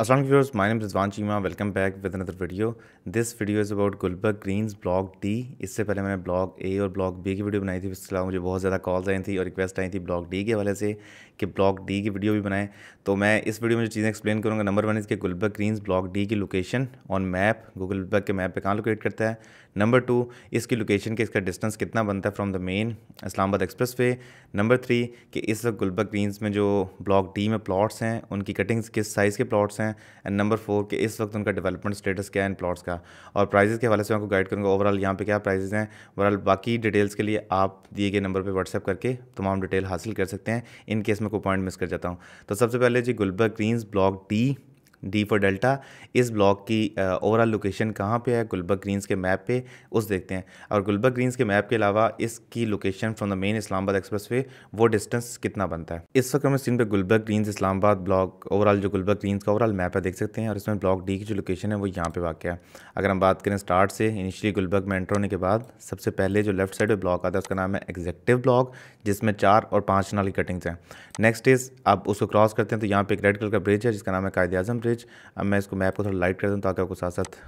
Aslam viewers my Rizwan Cheema welcome back with another video this video is about Gulberg greens block D इससे पहले मैंने blog ए और blog B की video बनाई थी उसके अलावा मुझे बहुत ज़्यादा कॉल्स आई थी और रिक्वेस्ट आई थी ब्लॉग डी के हवाले से कि ब्लॉग डी की वीडियो भी बनाएं तो मैं इस वीडियो में जो चीज़ें एक्सप्लेन करूँगा नंबर वन इसके गुलबर्ग ग्रीन्स ब्लॉग डी की location on map Google Gulberg के मैप पर कहाँ लोकेट करता है नंबर टू इसकी लोकेशन के इसका डिस्टेंस कितना बनता है from the main Islamabad expressway number three कि इस वक्त गुलबर्ग ग्रीन्स में जो ब्लॉक डी में प्लॉट्स हैं उनकी कटिंग्स किस साइज़ के प्लॉट्स हैं एंड नंबर फोर कि इस वक्त उनका डेवलपमेंट स्टेटस क्या है इन प्लॉट्स का और प्राइजेस के हवाले से आपको गाइड करूँगा ओवरऑल यहाँ पर क्या प्राइजेज़ हैं ओवरऑल बाकी डिटेल्स के लिए आप दिए गए नंबर पर व्हाट्सअप करके तमाम डिटेल हासिल कर सकते हैं इन केस में कोई पॉइंट मिस कर जाता हूँ तो सबसे पहले जी Gulberg Green's block D D for delta इस ब्लॉक की ओवरऑल लोकेशन कहाँ पे है गुलबर्ग ग्रीन्स के मैप पे उस देखते हैं और गुलबर्ग ग्रीन्स के मैप के अलावा इसकी location from the main Islamabad expressway वो डिस्टेंस कितना बनता है इस वक्त हम स्क्रीन पर Gulberg greens Islamabad block overall जो गुलबर्ग ग्रीन्स का ओवरऑल मैप है देख सकते हैं और इसमें ब्लॉक डी की जो लोकेशन है वो यहाँ पर वाक़ है अगर हम बात करें स्टार्ट से इनिशियली गुलबर्ग में एंटर होने के बाद सबसे पहले जो लेफ्ट साइड पर ब्लॉक आता है उसका नाम है एग्जेक्टिव ब्लॉक जिसमें चार और पाँच नाल की कटिंग्स हैं नेक्स्ट इज़ आप उसको क्रॉस करते हैं तो यहाँ पर एक रेड कलर का ब्रिज है जिसका नाम है कायद अजम ब्रिज ब्रिज अब मैं इसको मैप को थोड़ा लाइट कर दूँ ताकि आपको साथ साथ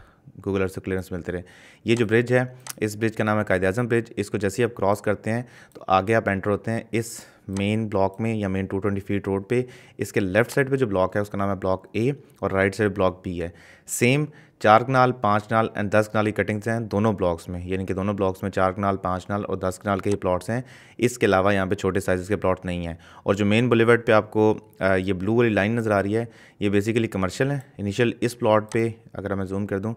गूगल अर्थ से क्लियरेंस मिलते रहे ये जो ब्रिज है इस ब्रिज का नाम है कायद अजम ब्रिज इसको जैसे ही आप क्रॉस करते हैं तो आगे आप एंटर होते हैं इस मेन ब्लॉक में या मेन 220 फीट रोड पे इसके लेफ्ट साइड पे जो ब्लॉक है उसका नाम है ब्लॉक ए और राइट साइड ब्लॉक बी है सेम चार कनाल पाँच नाल एंड दस कनाल की कटिंग्स हैं दोनों ब्लॉक्स में यानी कि दोनों ब्लॉक्स में चार कनाल पाँच नाल और दस कनाल के ही प्लॉट्स हैं इसके अलावा यहाँ पे छोटे साइज़ के प्लॉट नहीं हैं और जो मेन बुलेवर्ड पे आपको ये ब्लू वाली लाइन नज़र आ रही है ये बेसिकली कमर्शियल है इनिशियल इस प्लॉट पर अगर मैं जूम कर दूँ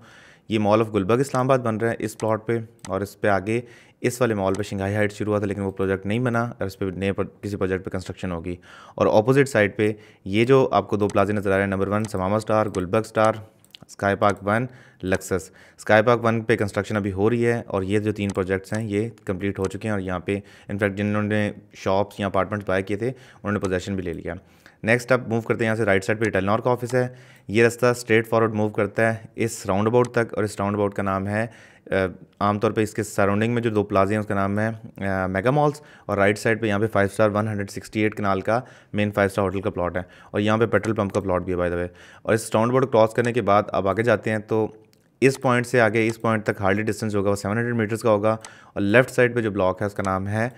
ये मॉल ऑफ गुलबर्ग इस्लामाबाद बन रहा है इस प्लॉट पे और इस पे आगे इस वाले मॉल पे शिंघाई हाइट शुरू हुआ था लेकिन वो प्रोजेक्ट नहीं बना और इस पर नए पर, किसी प्रोजेक्ट पे कंस्ट्रक्शन होगी और अपोजिट साइड पे ये जो आपको दो प्लाजे नज़र आ रहे हैं number one Samama star Gulberg star sky park one luxus sky park one पे कंस्ट्रक्शन अभी हो रही है और ये जो तीन प्रोजेक्ट्स हैं ये कंप्लीट हो चुके हैं और यहाँ पे इनफैक्ट जिन्होंने शॉप्स या अपार्टमेंट्स बाय किए थे उन्होंने पोजेशन भी ले लिया नेक्स्ट आप मूव करते हैं यहाँ से राइट साइड पे टेलनॉर का ऑफिस है ये रास्ता स्ट्रेट फॉरवर्ड मूव करता है इस राउंड अबाउट तक और इस राउंड अबाउट का नाम है आमतौर पे इसके सराउंडिंग में जो दो प्लाजे हैं उसका नाम है मेगा मॉल्स और राइट साइड पे यहाँ पे फाइव स्टार 168 कनाल का मेन फाइव स्टार होटल का प्लॉट है और यहाँ पे पेट्रोल पंप का प्लॉट भी है बाय द वे और इस राउंड अबाउट क्रॉस करने के बाद आप आगे जाते हैं तो इस पॉइंट से आगे इस पॉइंट तक हार्डली डिस्टेंस होगा वो सेवन हंड्रेड मीटर्स का होगा और लेफ्ट साइड पर जो ब्लॉक है उसका नाम है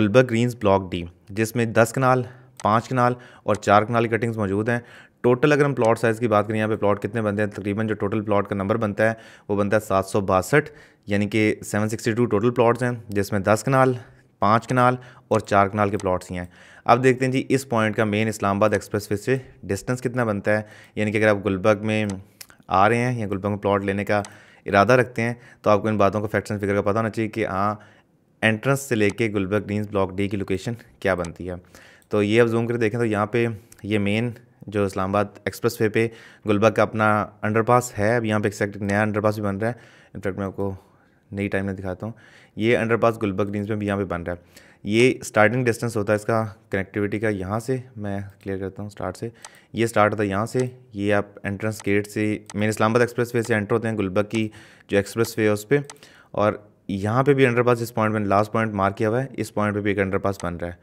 गुलबर्ग ग्रीन्स ब्लॉक डी जिसमें दस कनाल पाँच कनाल और चार कनाल की कटिंग्स मौजूद हैं टोटल अगर हम प्लॉट साइज़ की बात करें यहाँ पे प्लॉट कितने बनते हैं तकरीबन जो टोटल प्लॉट का नंबर बनता है वो बनता है सात यानी कि 762 टोटल प्लॉट्स हैं जिसमें 10 कनाल पाँच कनाल और चार कनाल के प्लॉट्स ही हैं अब देखते हैं जी इस पॉइंट का मेन इस्लामाबाद एक्सप्रेस वे से डिस्टेंस कितना बनता है यानी कि अगर आप गुलबर्ग में आ रहे हैं या गुलबर्ग में प्लॉट लेने का इरादा रखते हैं तो आपको इन बातों का फैक्ट्स एंड फिगर का पता होना चाहिए कि हाँ एंट्रेंस से लेके गुलबर्ग ग्रीन्स ब्लॉक डी की लोकेशन क्या बनती है तो ये अब जूम कर देखें तो यहाँ पे ये मेन जो इस्लामाबाद एक्सप्रेस वे पे गुलबर्ग का अपना अंडरपास है अब यहाँ पे एक्सैक्ट नया अंडरपास भी बन रहा है इनफैक्ट मैं आपको नई टाइम में दिखाता हूँ ये अंडरपास गुलबर्ग ग्रीन्स में भी यहाँ पे बन रहा है ये स्टार्टिंग डिस्टेंस होता है इसका कनेक्टिविटी का यहाँ से मैं क्लियर करता हूँ स्टार्ट से ये स्टार्ट होता है यहाँ से ये आप एंट्रेंस गेट से मेन इस्लामाबाद एक्सप्रेस वे से एंटर होते हैं गुलबर्ग की जो एक्सप्रेस वे है उस पर और यहाँ पे भी अंडरपास इस पॉइंट में लास्ट पॉइंट मार्क किया हुआ है इस पॉइंट पे भी एक अंडरपास बन रहा है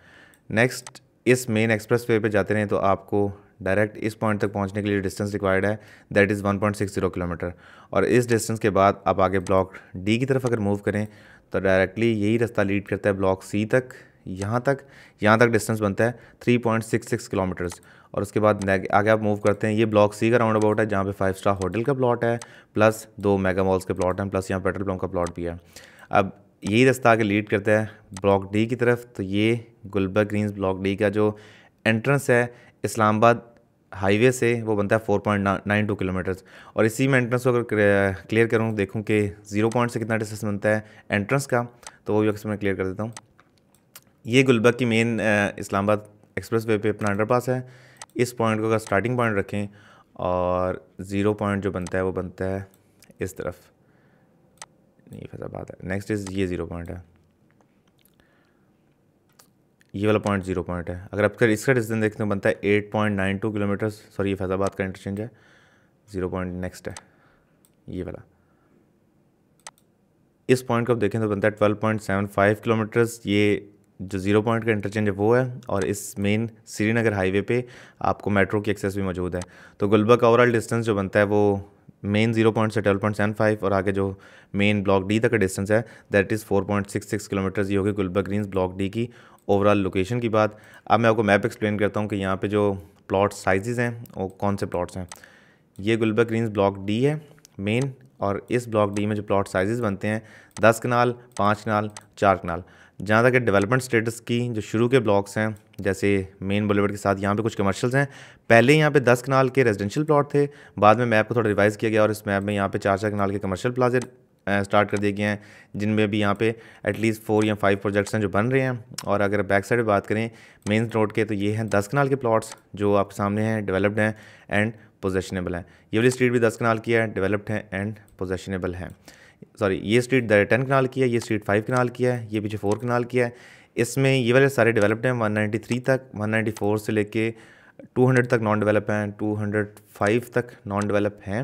नेक्स्ट इस मेन एक्सप्रेस वे पर जाते रहें तो आपको डायरेक्ट इस पॉइंट तक पहुंचने के लिए डिस्टेंस रिक्वायर्ड है दैट इज़ 1.60 किलोमीटर और इस डिस्टेंस के बाद आप आगे ब्लॉक डी की तरफ अगर मूव करें तो डायरेक्टली यही रास्ता लीड करता है ब्लॉक सी तक यहाँ तक यहाँ तक डिस्टेंस बनता है 3.66 किलोमीटर्स और उसके बाद आगे आप मूव करते हैं ये ब्लॉक सी का राउंड अबाउट है जहाँ पे फाइव स्टार होटल का प्लॉट है प्लस दो मेगा मॉल्स के प्लॉट हैं प्लस यहाँ पेट्रोल पम्प का प्लॉट भी है अब यही रास्ता आगे लीड करता है ब्लॉक डी की तरफ तो ये गुलबर्ग ग्रीन्स ब्लॉक डी का जो एंट्रेंस है इस्लामाबाद हाईवे से वो बनता है four point nine two kilometres और इसी में एंट्रेंस को अगर क्लियर करूँ देखूँ कि ज़ीरो पॉइंट से कितना डिस्टेंस बनता है एंट्रेंस का तो वो भी अक्सर मैं क्लियर कर देता हूँ ये गुलबर्ग की मेन इस्लामाबाद एक्सप्रेस वे पर अपना पास है इस पॉइंट को अगर स्टार्टिंग पॉइंट रखें और ज़ीरो पॉइंट जो बनता है वो बनता है इस तरफ नहीं फैसला बात है नेक्स्ट इज़ ये ज़ीरो पॉइंट है ये वाला पॉइंट जीरो पॉइंट है अगर आपका इसका डिस्टेंस देखते हैं बनता है eight point nine two kilometre sorry ये फैजाबाद का इंटरचेंज है ज़ीरो पॉइंट नेक्स्ट है ये वाला इस पॉइंट को आप देखें तो बनता है twelve point seven five kilometres ये जो ज़ीरो पॉइंट का इंटरचेंज है वो है और इस मेन श्रीनगर हाईवे पे आपको मेट्रो की एक्सेस भी मौजूद है तो गुलबा का ओवरऑल डिस्टेंस जो बनता है वो मेन जीरो पॉइंट से ट्वेल्व पॉइंट सेवन फाइव और आगे जो मेन ब्लॉक डी तक का डिस्टेंस है that is four point six six kilometres ये होगी गुलबा ग्रीन ब्लॉक डी की ओवरऑल लोकेशन की बात अब मैं आपको मैप एक्सप्लेन करता हूँ कि यहाँ पे जो प्लॉट साइजेज़ हैं वो कौन से प्लॉट्स हैं ये गुलबर ग्रीन्स ब्लॉक डी है मेन और इस ब्लॉक डी में जो प्लॉट साइजेस बनते हैं दस कनाल पाँच कनाल चार कनाल जहाँ तक डेवलपमेंट स्टेटस की जो शुरू के ब्लॉक्स हैं जैसे मेन बुलेवर्ड के साथ यहाँ पे कुछ कमर्शियल्स हैं पहले यहाँ पे दस कनाल के रेजिडेंशियल प्लॉट थे बाद में मैप को थोड़ा रिवाइज़ किया गया और इस मैप में यहाँ पे चार चार कनाल के कमर्शियल प्लाजे स्टार्ट कर दिए गए हैं जिनमें अभी यहाँ पे एटलीस्ट फोर या फाइव प्रोजेक्ट्स हैं जो बन रहे हैं और अगर बैक साइड बात करें मेन रोड के तो ये हैं दस कनाल के प्लाट्स जो आपके सामने हैं डेवलप्ड हैं एंड पोजेशनेबल हैं ये वाली स्ट्रीट भी दस कनाल की है डेवलप्ड है एंड पोजेशनेबल है सॉरी ये स्ट्रीट टेन कनाल की है ये स्ट्रीट फाइव कनाल की है ये पीछे फोर कनाल की है इसमें ये वाले सारे डेवलप्ड हैं वन तक वन से लेके 200 तक नॉन डेवलप हैं 205 तक नॉन डेवलप हैं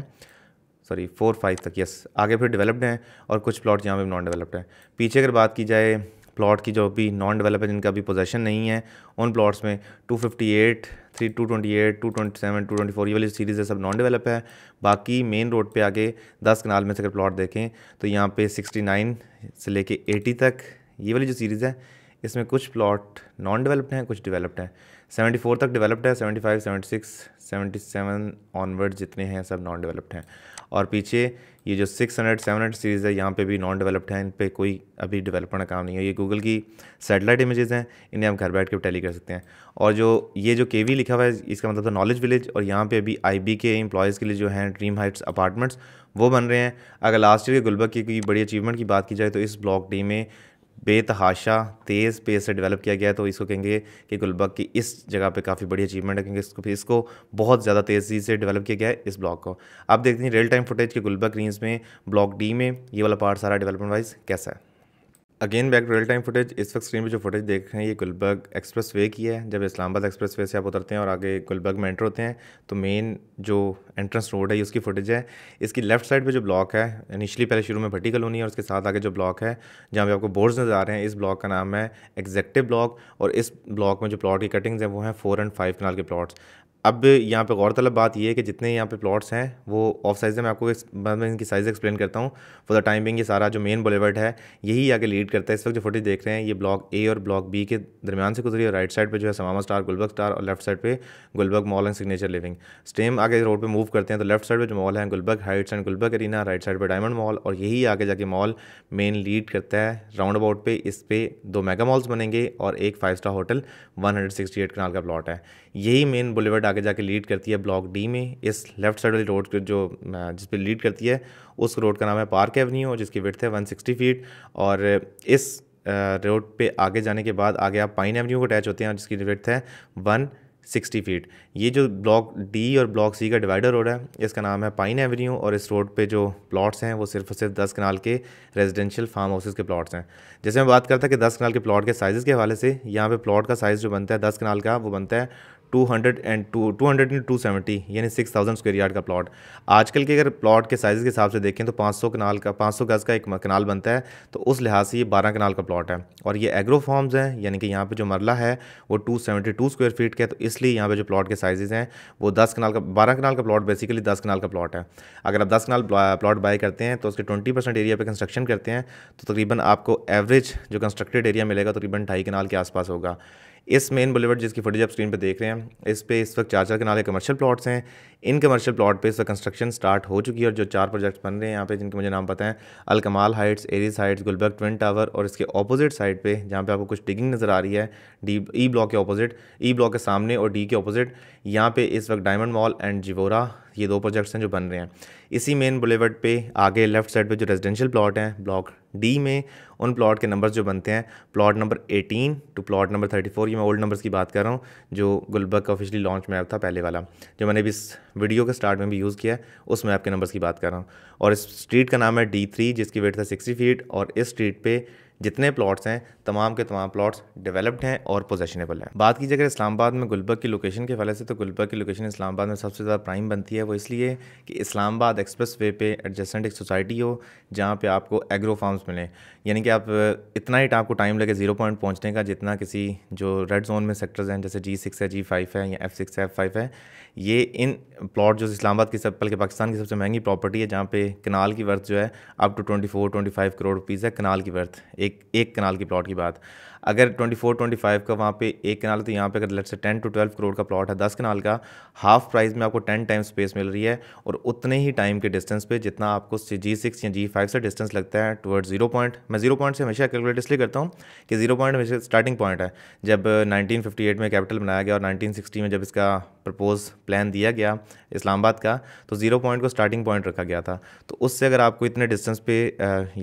सॉरी फोर फाइव तक यस आगे फिर डेवलप्ड हैं और कुछ प्लॉट यहाँ पे नॉन डेवलप्ड हैं पीछे अगर बात की जाए प्लॉट की जो भी नॉन डेवलप है जिनका अभी पोजेशन नहीं है उन प्लॉट्स में 258, टू 227, 224 ये वाली सीरीज़ है सब नॉन डेवलप है बाकी मेन रोड पे आगे 10 कनाल में से अगर प्लॉट देखें तो यहाँ पे 69 से लेके 80 तक ये वाली जो सीरीज़ है इसमें कुछ प्लॉट नॉन डेवलप्ड हैं कुछ डेवलप्ड हैं 74 तक डेवलप्ड है 75, 76, 77 ऑनवर्ड जितने हैं सब नॉन डेवलप्ड हैं और पीछे ये जो 600 700 सीरीज़ है यहाँ पे भी नॉन डेवलप्ड है इन पर कोई अभी डेवलपमेंट का काम नहीं है ये गूगल की सैटेलाइट इमेजेज़ हैं इन्हें हम घर बैठ के टैली कर सकते हैं और जो ये जो के लिखा हुआ है इसका मतलब था नॉलेज विलेज और यहाँ पे अभी आई के एम्प्लॉयज़ के लिए जो हैं ड्रीम हाइट्स अपार्टमेंट्स वो बन रहे हैं अगर लास्ट ईयर के गुलबर्ग की बड़ी अचीवमेंट की बात की जाए तो इस ब्लॉक डी में बेतहाशा तेज़ पेस से डेवलप किया गया है तो इसको कहेंगे कि गुलबर्ग की इस जगह पे काफ़ी बड़ी अचीवमेंट है क्योंकि इसको इसको बहुत ज़्यादा तेज़ी से डेवलप किया गया है इस ब्लॉक को आप देखते हैं रियल टाइम फुटेज के गुलबर्ग रीन्स में ब्लॉक डी में ये वाला पार्ट सारा डेवलपमेंट वाइज कैसा है again back real time footage इस वक्त स्क्रीन पे जो फुटेज देख रहे हैं ये गुलबर्ग एक्सप्रेस वे की है जब इस्लामाबाद एक्सप्रेस वे से आप उतरते हैं और आगे गुलबर्ग में एंटर होते हैं तो मेन जो एंट्रेंस रोड है ये उसकी फुटेज है इसकी लेफ्ट साइड पे जो ब्लॉक है इनिशियली पहले शुरू में भट्टी कलोनी है और उसके साथ आगे जो ब्लॉक है जहाँ पे आपको बोर्ड्स नज़र आ रहे हैं इस ब्लॉक का नाम है एग्जेक्टिव ब्लॉक और इस ब्लॉक में जो प्लॉट की कटिंग्स हैं वो हैं फोर एंड फाइव कनाल के प्लॉट्स अब यहाँ पे गौरतलब बात यह है कि जितने यहाँ पे प्लॉट्स हैं वो ऑफ साइज़ है मैं आपको बाद में इनकी साइज़ एक्सप्लेन करता हूँ फॉर द टाइम बिंग ये सारा जो मेन बुलेवर्ड है यही आगे लीड करता है इस वक्त जो फुटेज देख रहे हैं ये ब्लॉक ए और ब्लॉक बी के दरमियान से गुजरी और राइट साइड पर जो है समामा स्टार गुलबर्ग स्टार और लेफ्ट साइड पर Gulberg mall and signature living stem आगे रोड पर मूव करते हैं तो लेफ्ट साइड पर जो मॉल है Gulberg heights and Gulberg arena right side पर डायमंड मॉल और यही आगे जाके मॉल मेन लीड करता है राउंड अबाउट पे इस पर दो मेगा मॉल्स बनेंगे और एक five star hotel one hundred sixty eight kanal का प्लॉट है यही मेन बुलेवर्ड आगे जाके लीड करती है ब्लॉक डी में इस लेफ्ट साइड वाली रोड जो जिस पर लीड करती है उस रोड का नाम है पार्क एवन्यू और जिसकी विथ है वन सिक्सटी फीट और इस रोड पे आगे जाने के बाद आगे आप पाइन एवन्यू को अटैच होते हैं जिसकी विथ है वन सिक्सटी फीट ये जो ब्लॉक डी और ब्लॉक सी का डिवाइडर रोड है इसका नाम है पाइन एवेन्यू और इस रोड पे जो प्लॉट्स हैं वो सिर्फ और सिर्फ दस कनाल के रेजिडेंशियल फार्म हाउसेज़ के प्लॉट्स हैं जैसे मैं बात करता कि दस कनाल के प्लॉट के साइज़ के हवाले से यहाँ पे प्लॉट का साइज़ जो बनता है दस कनाल का वो बनता है two hundred and two two hundred and two seventy यानी सिक्स थाउजेंड स्क्वेयर यार्ड का प्लॉट आजकल के अगर प्लॉट के साइज़ के हिसाब से देखें तो पाँच सौ कनाल का पाँच सौ गज़ का एक कनाल बनता है तो उस लिहाज से ये बारह कनाल का प्लॉट है और ये एग्रो फॉर्म्स हैं यानी कि यहाँ पर जो मरला है वो two seventy two square feet का है तो इसलिए यहाँ पर जो प्लॉट के साइज़ हैं वो दस कनाल का बारह कनाल का प्लॉट बेसिकली दस कनाल का प्लॉट है अगर आप दस कनाल प्लॉट बाय करते हैं तो उसके ट्वेंटी परसेंट एरिया पर कंस्ट्रक्शन करते हैं तो तकरीबन आपको एवरेज जो कंस्ट्रक्टेड एरिया मिलेगा तकरीबन ढाई कनाल के आसपास होगा इस मेन बुलेवर्ड जिसकी फुटेज आप स्क्रीन पर देख रहे हैं इस पर इस वक्त चार चार किनारे कमर्शियल प्लाट्स हैं इन कमर्शियल प्लाट पे इस वक्त कंस्ट्रक्शन स्टार्ट हो चुकी है और जो चार प्रोजेक्ट्स बन रहे हैं यहाँ पे जिनके मुझे नाम पता है Alkamal heights Aeris heights Gulberg twin tower और इसके अपोजिट साइड पर जहाँ पर आपको कुछ डिगिंग नज़र आ रही है डी ई ब्लॉक के अपोजिट ई ब्लॉक के सामने और डी के अपोजिट यहाँ पे इस वक्त डायमंड मॉल एंड जिवोरा ये दो प्रोजेक्ट्स हैं जो बन रहे हैं इसी मेन बुलेवर्ड पे आगे लेफ्ट साइड पे जो रेजिडेंशियल प्लॉट हैं ब्लॉक डी में उन प्लॉट के नंबर्स जो बनते हैं plot number 18 to plot number 34 ये मैं ओल्ड नंबर्स की बात कर रहा हूँ जो गुलबर्ग का ऑफिशियली लॉन्च मैप था पहले वाला जो मैंने भी इस वीडियो के स्टार्ट में भी यूज़ किया है उस मैप के नंबर्स की बात कर रहा हूँ और इस स्ट्रीट का नाम है डी थ्री जिसकी वेट था सिक्सटी फीट और इस स्ट्रीट पर जितने प्लॉट्स हैं तमाम के तमाम प्लॉट्स डेवलप्ड हैं और पोजेशनेबल हैं बात की अगर इस्लामाबाद में गुलबर्ग की लोकेशन के हवाले से तो गुलबर्ग की लोकेशन इस्लामाबाद में सबसे ज़्यादा प्राइम बनती है वो इसलिए कि इस्लामाबाद एक्सप्रेस वे पे एडजस्टेंट एक सोसाइटी हो जहाँ पर आपको एग्रो फार्म्स मिलें यानी कि आप इतना ही आपको टाइम लगे जीरो पॉइंट पहुँचने का जितना किसी जो रेड जोन में सेक्टर्स हैं जैसे जी सिक्स है जी फाइव है या एफ़ सिक्स है एफ़ फाइव है ये इन प्लॉट जो इस्लामाबाद की सब बल्कि पाकिस्तान की सबसे महंगी प्रॉपर्टी है जहाँ पे कनाल की वर्थ जो है up to twenty four twenty five crore rupees है कनाल की वर्थ एक एक कनाल की प्लॉट की बात अगर ट्वेंटी फोर ट्वेंटी फाइव का वहाँ पे एक कनाल तो यहाँ पे अगर लेट से टेन टू ट्वेल्व करोड़ का प्लॉट है दस कनाल का हाफ प्राइस में आपको टेन टाइम स्पेस मिल रही है और उतने ही टाइम के डिस्टेंस पे जितना आपको जी सिक्स या जी फाइव से डिस्टेंस लगता है टुवर्ड जीरो पॉइंट मैं जीरो पॉइंट से हमेशा कैलकुलेट इसलिए करता हूँ कि जीरो पॉइंट हमेशा स्टार्टिंग पॉइंट है जब नाइनटीन फिफ्टी एट में कैपिटल बनाया गया और नाइनटीन सिक्सटी में जब इसका प्रपोज प्लान दिया गया इस्लामाबाद का तो ज़ीरो पॉइंट को स्टार्टिंग पॉइंट रखा गया था तो उससे अगर आपको इतने डिस्टेंस पे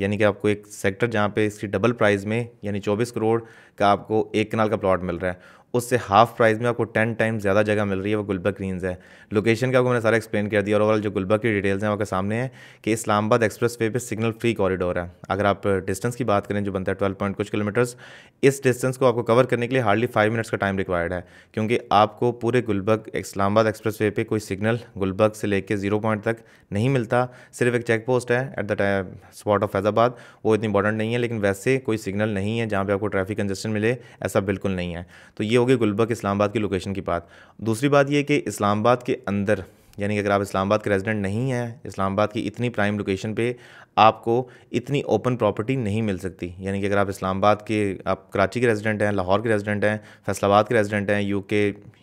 यानी कि आपको एक सेक्टर जहाँ पे इसकी डबल प्राइस में यानी चौबीस करोड़ का आपको एक कनाल का प्लॉट मिल रहा है उससे हाफ प्राइस में आपको टेन टाइम ज़्यादा जगह मिल रही है वो गुलबर्ग ग्रीन्स है लोकेशन का आपको मैंने सारा एक्सप्लेन कर दिया और ओवरऑल जो गुलबर्ग की डिटेल्स हैं आपके सामने है कि इस्लामाबाद एक्सप्रेस वे पर सिग्नल फ्री कॉरिडोर है अगर आप डिस्टेंस की बात करें जो बनता है ट्वेल्व पॉइंट कुछ किलोमीटर्स इस डिस्टेंस को आपको कवर करने के लिए हार्डली फाइव मिनट्स का टाइम रिक्वायर्ड है क्योंकि आपको पूरे गुलबर्ग इस्लामाबाद एक्सप्रेस वे पर कोई सिग्नल गुलबर्ग से लेकर जीरो पॉइंट तक नहीं मिलता सिर्फ एक चेक पोस्ट है at the time spot of Faizabad वो इतनी इंपॉर्टेंट नहीं है लेकिन वैसे कोई सिग्नल नहीं है जहाँ पर आपको ट्रैफिक कंजेशन मिले ऐसा बिल्कुल नहीं है तो ये हो गई इस्लामाबाद की लोकेशन की बात दूसरी बात यह कि इस्लामाबाद के अंदर यानी कि अगर आप इस्लामाबाद के रेजिडेंट नहीं हैं इस्लामाबाद की इतनी प्राइम लोकेशन पे आपको इतनी ओपन प्रॉपर्टी नहीं मिल सकती यानी कि अगर आप इस्लामाबाद के आप कराची के रेजिडेंट हैं लाहौर के रेजिडेंट हैं फैसलाबाद के रेजिडेंट हैं UK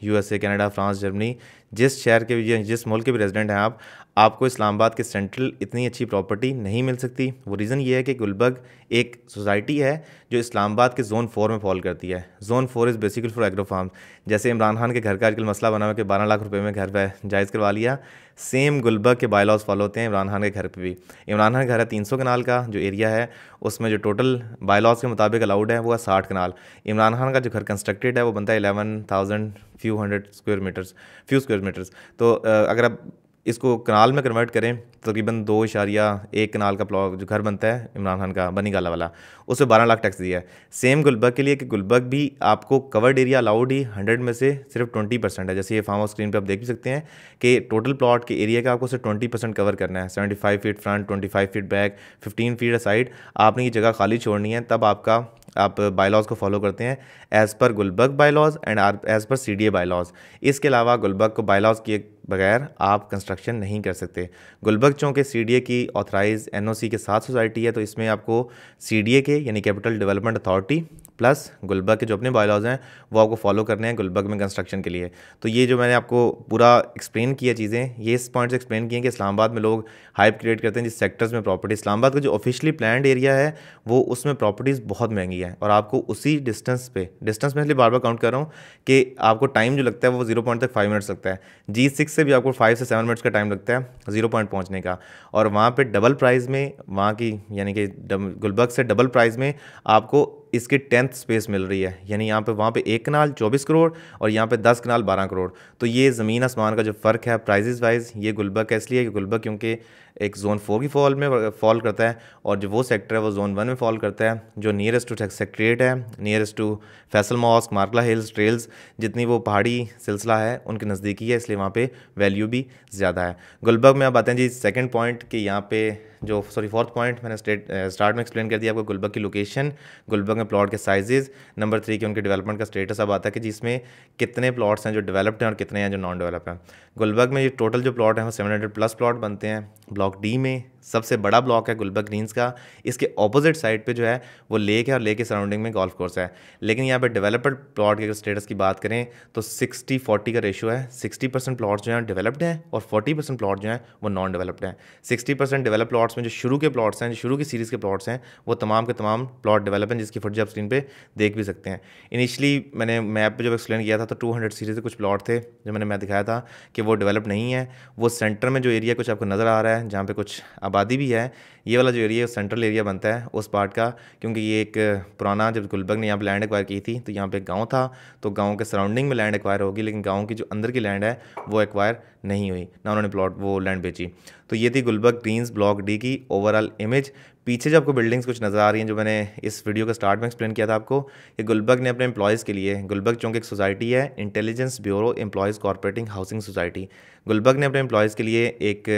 USA Canada France Germany जिस शहर के भी जिस मुल्क के भी रेजिडेंट हैं आप आपको इस्लामाबाद के सेंट्रल इतनी अच्छी प्रॉपर्टी नहीं मिल सकती वो रीज़न ये है कि गुलबर्ग एक सोसाइटी है जो इस्लामाबाद के जोन फोर में फॉल करती है zone four is basically for agro farm जैसे इमरान खान के घर का आजकल मसला बना हुआ कि बारह लाख रुपये में घर पर जायज़ करवा लिया सेम गुलबर्ग के बायलॉज फॉलो होते हैं इमरान खान के घर पर भी इमरान खान घर है तीन सौ कनाल का जो एरिया है उसमें जो टोटल बायलॉज के मुताबिक अलाउड है वो है साठ कनाल इमरान खान का जो घर कंस्ट्रक्टेड है वो बनता है eleven thousand few hundred square metres few square metres तो अगर आप इसको कनाल में कन्वर्ट करें तकरीबन दो इशारिया एक कनाल का प्लॉट जो घर बनता है इमरान खान का बनी गाला वाला उस पर बारह लाख टैक्स दिया है सेम गुलबर्ग के लिए कि गुलबर्ग भी आपको कवर्ड एरिया अलाउड ही हंड्रेड में से सिर्फ ट्वेंटी परसेंट है जैसे ये फार्म हाउस स्क्रीन पर आप देख भी सकते हैं कि टोटल प्लॉट के एरिया का आपको सिर्फ ट्वेंटी परसेंट कवर करना है seventy five feet front twenty five feet back fifteen feet side आपने ये जगह खाली छोड़नी है तब आपका आप बायलॉज को फॉलो करते हैं as per Gulberg bylaws and as per C D A bylaws इसके अलावा गुलबर्ग को बायलॉज की बगैर आप कंस्ट्रक्शन नहीं कर सकते गुलबर्ग चौक के सी की ऑथराइज सी के साथ सोसाइटी है तो इसमें आपको सी के यानी capital development authority plus Gulberg के जो अपने बायलॉज हैं वो आपको फॉलो करने हैं गुलबर्ग में कंस्ट्रक्शन के लिए तो ये जो मैंने आपको पूरा एक्सप्लेन किया चीज़ें ये इस पॉइंट से एक्सप्लेन किए कि इस्लामाबाद में लोग हाइप क्रिएट करते हैं जिस सेक्टर्स में प्रॉपर्टी इस्लामाबाद का जो ऑफिशियली प्लान एरिया है वो उसमें प्रॉपर्टीज़ बहुत महंगी है और आपको उसी डिस्टेंस पे डिस्टेंस में इसलिए बार बार काउंट कर रहा हूँ कि आपको टाइम जो लगता है वो जीरो पॉइंट तक फाइव मिनट्स लगता है जी सिक्स से भी आपको फाइव से सेवन मिनट्स का टाइम लगता है ज़ीरो पॉइंट पहुँचने का और वहाँ पर डबल प्राइज़ में वहाँ की यानी कि गुलबर्ग से डबल प्राइज़ में आपको इसकी टेंथ स्पेस मिल रही है यानी यहाँ पे वहाँ पे एक कनाल 24 करोड़ और यहाँ पे 10 कनाल 12 करोड़ तो ये ज़मीन आसमान का जो फ़र्क है प्राइजेज़ वाइज ये गुलबर्ग का इसलिए कि गुलबर्ग क्योंकि एक जोन फोर की फॉल में फॉल करता है और जो वो सेक्टर है वो जोन वन में फॉल करता है जो नियरेस्ट टू सेक्ट्रेट है nearest to Faisal mosque Margalla hills trails जितनी वो पहाड़ी सिलसिला है उनके नज़दीकी है इसलिए वहाँ पर वैल्यू भी ज़्यादा है गुलबर्ग में आप बताते हैं जी सेकेंड पॉइंट कि यहाँ पर जो सॉरी फोर्थ पॉइंट मैंने स्टेट स्टार्ट में एक्सप्लेन कर दिया आपको गुलबर्ग की लोकेशन गुलबर्ग में प्लॉट के साइजेज नंबर थ्री के उनके डेवलपमेंट का स्टेटस अब आता है कि जिसमें कितने प्लॉट्स हैं जो डेवलप्ड हैं और कितने हैं जो नॉन डेवलप हैं गुलबर्ग में ये टोटल जो प्लॉट हैं वो सेवन हंड्रेड प्लस प्लॉट बनते हैं ब्लॉक डी में सबसे बड़ा ब्लॉक है गुलबर्ग ग्रीन्स का इसके ऑपोजिट साइड पे जो है वो लेक है और लेक के सराउंडिंग में गोल्फ कोर्स है लेकिन यहाँ पे डेवलप्ड प्लॉट के स्टेटस की बात करें तो 60 40 का रेशियो है 60 परसेंट प्लाट्स जो हैं डेवलप्ड हैं और 40 परसेंट प्लॉट जो हैं वो नॉन डेवलप्ड हैं 60 परसेंट डेवलप प्लॉट्स में जो शुरू के प्लॉट्स हैं जो शुरू की सीरीज़ के प्लॉट्स हैं वो तमाम के तमाम प्लॉट डेवलप हैं जिसकी फुटेज आप स्क्रीन पर देख भी सकते हैं इनिशियली मैंने मैप पर जब एक्सप्लेन किया था तो टू सीरीज़ के कुछ प्लॉट थे जो मैंने मैं दिखाया था कि वो डेवलप नहीं है वो सेंटर में जो एरिया कुछ आपको नज़र आ रहा है जहाँ पर कुछ अब आबादी भी है ये वाला जो एरिया सेंट्रल एरिया बनता है उस पार्ट का क्योंकि ये एक पुराना जब गुलबर्ग ने यहाँ पर लैंड एक्वायर की थी तो यहाँ पे गांव था तो गांव के सराउंडिंग में लैंड एक्वायर होगी लेकिन गांव की जो अंदर की लैंड है वो एक्वायर नहीं हुई ना उन्होंने प्लॉट वो लैंड बेची तो ये थी गुलबर्ग ग्रीन्स ब्लॉक डी की ओवरऑल इमेज पीछे जो आपको बिल्डिंग्स कुछ नज़र आ रही हैं जो मैंने इस वीडियो का स्टार्ट में एक्सप्लेन किया था आपको कि गुलबर्ग ने अपने एम्प्लॉयज़ के लिए गुलबर्ग चौंक एक सोसाइटी है Intelligence Bureau employees cooperating housing society Gulberg ने अपने एम्प्लॉयज़ के लिए एक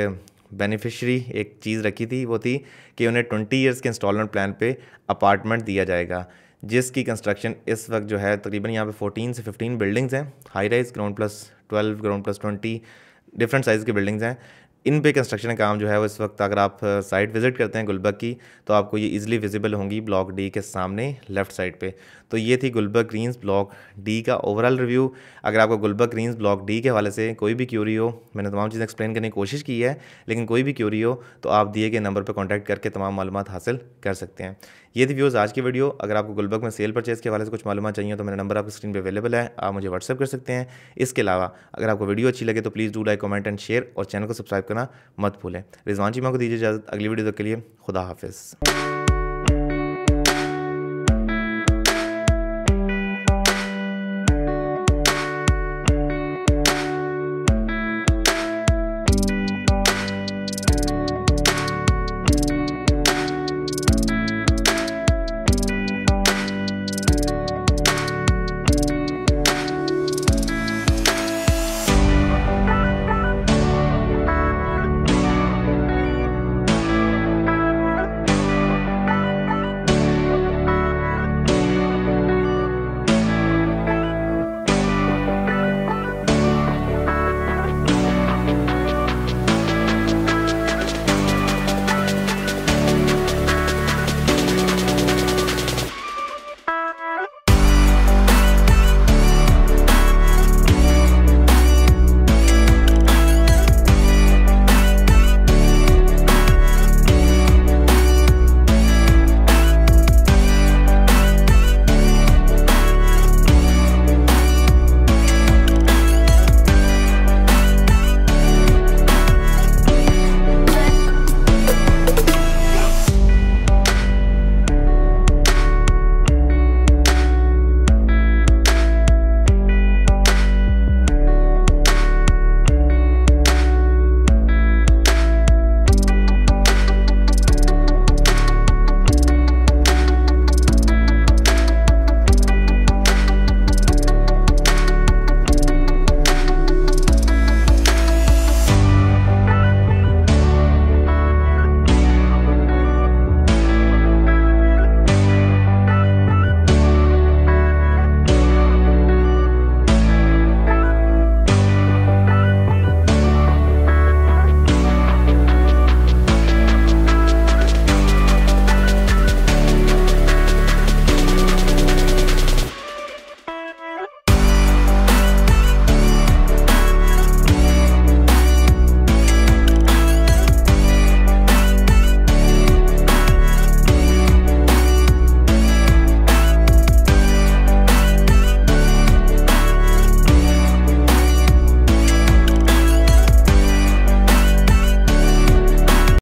बेनिफिशरी एक चीज़ रखी थी वो थी कि उन्हें ट्वेंटी ईयर्स के इंस्टॉलमेंट प्लान पे अपार्टमेंट दिया जाएगा जिसकी कंस्ट्रक्शन इस वक्त जो है तकरीबन यहाँ पे फोर्टीन से फिफ्टीन बिल्डिंग्स हैं high rise ground plus twelve ground plus twenty different size की बिल्डिंग्स हैं इन पे कंस्ट्रक्शन काम जो है वो इस वक्त अगर आप साइट uh, विज़िट करते हैं गुलबर्ग की तो आपको ये इजीली विजिबल होंगी ब्लॉक डी के सामने लेफ़्ट साइड पे तो ये थी गुलबर्ग ग्रीन्स ब्लॉक डी का ओवरऑल रिव्यू अगर आपको गुलबर्ग ग्रीन्स ब्लॉक डी के हवाले से कोई भी क्यूरी हो मैंने तमाम चीज़ें एक्सप्लेन करने की कोशिश की है लेकिन कोई भी क्यूरी हो तो आप दिए गए नंबर पर कॉन्टैक्ट करके तमाम मालूम हासिल कर सकते हैं ये थी व्यूज़ आज की वीडियो अगर आपको गुलबर्ग में सेल परचेज़ के हवाले से कुछ मालूम चाहिए तो मेरा नंबर आपकी स्क्रीन पर अवेलेबल है आप मुझे व्हाट्सअप कर सकते हैं इसके अलावा अगर आपको वीडियो अच्छी लगे तो please do like comment and share और चैनल को सब्सक्राइब करना मत भूलें रिजवान चीमा को दीजिए इजाज़त अगली वीडियो तक के लिए खुदा हाफिज़